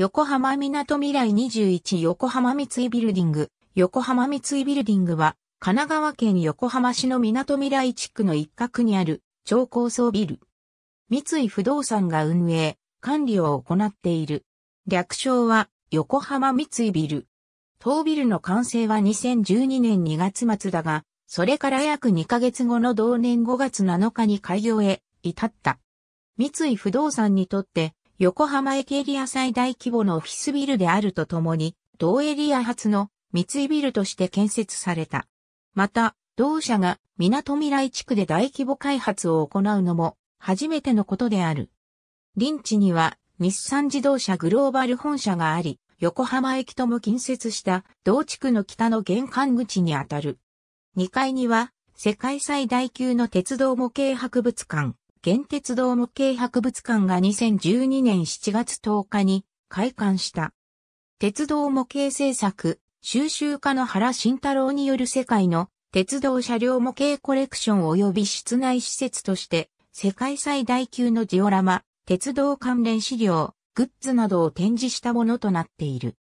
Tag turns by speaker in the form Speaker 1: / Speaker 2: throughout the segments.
Speaker 1: 横浜港未来21横浜三井ビルディング。横浜三井ビルディングは、神奈川県横浜市の港未来地区の一角にある超高層ビル。三井不動産が運営、管理を行っている。略称は横浜三井ビル。当ビルの完成は2012年2月末だが、それから約2ヶ月後の同年5月7日に開業へ至った。三井不動産にとって横浜駅エリア最大規模のオフィスビルであるとともに、同エリア初の三井ビルとして建設された。また、同社が港未来地区で大規模開発を行うのも初めてのことである。臨地には日産自動車グローバル本社があり、横浜駅とも近接した同地区の北の玄関口にあたる。2階には世界最大級の鉄道模型博物館、現鉄道模型博物館が2012年7月10日に開館した。鉄道模型制作、収集家の原慎太郎による世界の鉄道車両模型コレクション及び室内施設として世界最大級のジオラマ、鉄道関連資料、グッズなどを展示したものとなっている。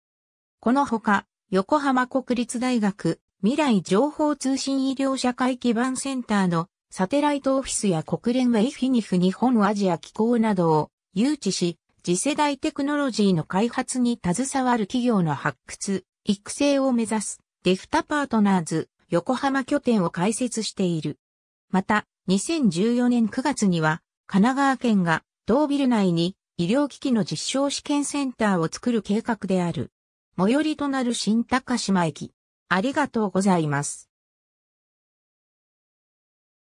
Speaker 1: このほか、横浜国立大学未来情報通信医療社会基盤センターのサテライトオフィスや国連ウェイフィニフ日本アジア機構などを誘致し、次世代テクノロジーの開発に携わる企業の発掘、育成を目指す、デフタパートナーズ、横浜拠点を開設している。また、2014年9月には、神奈川県が、同ビル内に、医療機器の実証試験センターを作る計画である。最寄りとなる新高島駅。ありがとうござ
Speaker 2: います。